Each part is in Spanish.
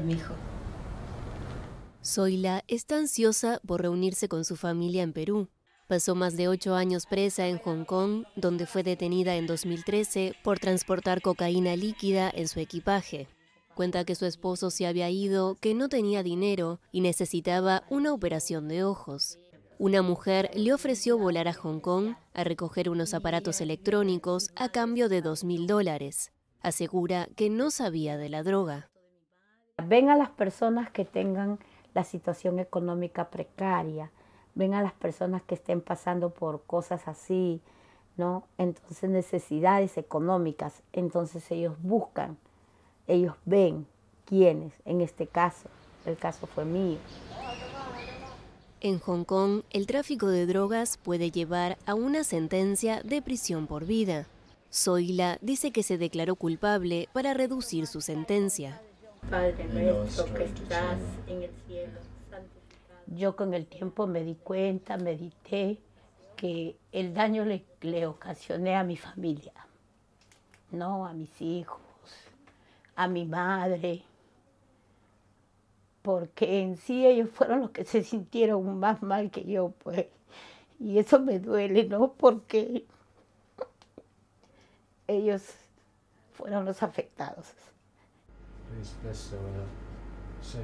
mi Zoila está ansiosa por reunirse con su familia en Perú. Pasó más de ocho años presa en Hong Kong, donde fue detenida en 2013 por transportar cocaína líquida en su equipaje. Cuenta que su esposo se había ido, que no tenía dinero y necesitaba una operación de ojos. Una mujer le ofreció volar a Hong Kong a recoger unos aparatos electrónicos a cambio de 2.000 dólares. Asegura que no sabía de la droga. Ven a las personas que tengan la situación económica precaria, ven a las personas que estén pasando por cosas así, ¿no? Entonces necesidades económicas, entonces ellos buscan, ellos ven quiénes, en este caso, el caso fue mío. En Hong Kong, el tráfico de drogas puede llevar a una sentencia de prisión por vida. Zoila dice que se declaró culpable para reducir su sentencia. Padre nuestro que estás en el cielo. Yo con el tiempo me di cuenta, medité que el daño le, le ocasioné a mi familia, no a mis hijos, a mi madre, porque en sí ellos fueron los que se sintieron más mal que yo, pues. Y eso me duele, ¿no? Porque ellos fueron los afectados. Uh,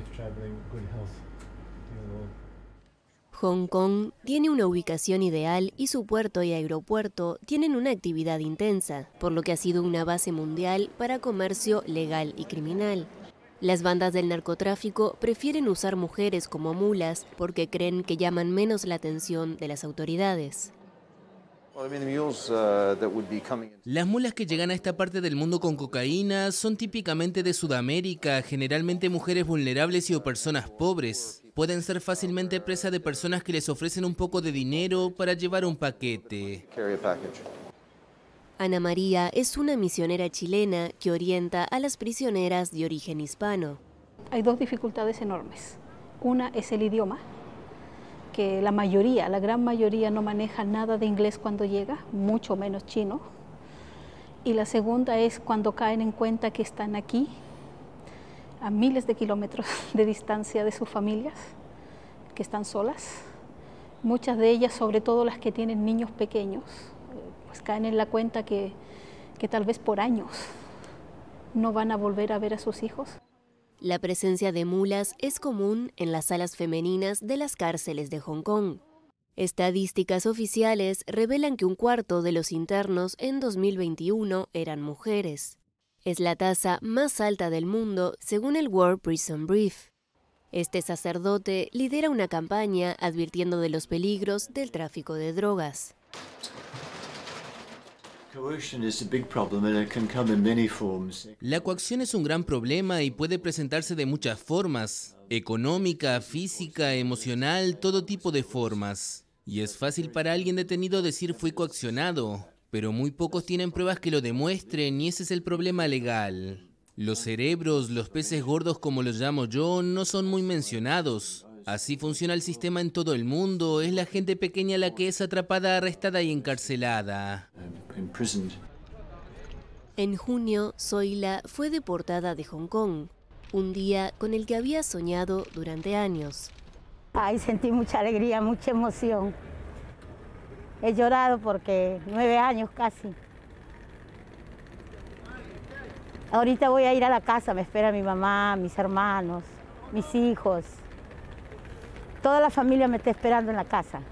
Hong Kong tiene una ubicación ideal y su puerto y aeropuerto tienen una actividad intensa, por lo que ha sido una base mundial para comercio legal y criminal. Las bandas del narcotráfico prefieren usar mujeres como mulas porque creen que llaman menos la atención de las autoridades. Las mulas que llegan a esta parte del mundo con cocaína son típicamente de Sudamérica, generalmente mujeres vulnerables y o personas pobres. Pueden ser fácilmente presa de personas que les ofrecen un poco de dinero para llevar un paquete. Ana María es una misionera chilena que orienta a las prisioneras de origen hispano. Hay dos dificultades enormes. Una es el idioma, que la mayoría, la gran mayoría no maneja nada de inglés cuando llega, mucho menos chino. Y la segunda es cuando caen en cuenta que están aquí, a miles de kilómetros de distancia de sus familias, que están solas. Muchas de ellas, sobre todo las que tienen niños pequeños, pues caen en la cuenta que, que tal vez por años no van a volver a ver a sus hijos. La presencia de mulas es común en las salas femeninas de las cárceles de Hong Kong. Estadísticas oficiales revelan que un cuarto de los internos en 2021 eran mujeres. Es la tasa más alta del mundo según el World Prison Brief. Este sacerdote lidera una campaña advirtiendo de los peligros del tráfico de drogas. La coacción es un gran problema y puede presentarse de muchas formas, económica, física, emocional, todo tipo de formas. Y es fácil para alguien detenido decir fui coaccionado, pero muy pocos tienen pruebas que lo demuestren y ese es el problema legal. Los cerebros, los peces gordos como los llamo yo, no son muy mencionados. Así funciona el sistema en todo el mundo, es la gente pequeña la que es atrapada, arrestada y encarcelada. En junio, Zoila fue deportada de Hong Kong, un día con el que había soñado durante años. Ay, sentí mucha alegría, mucha emoción. He llorado porque nueve años casi. Ahorita voy a ir a la casa, me espera mi mamá, mis hermanos, mis hijos. Toda la familia me está esperando en la casa.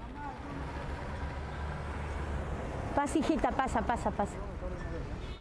Pasa, hijita, pasa, pasa, pasa.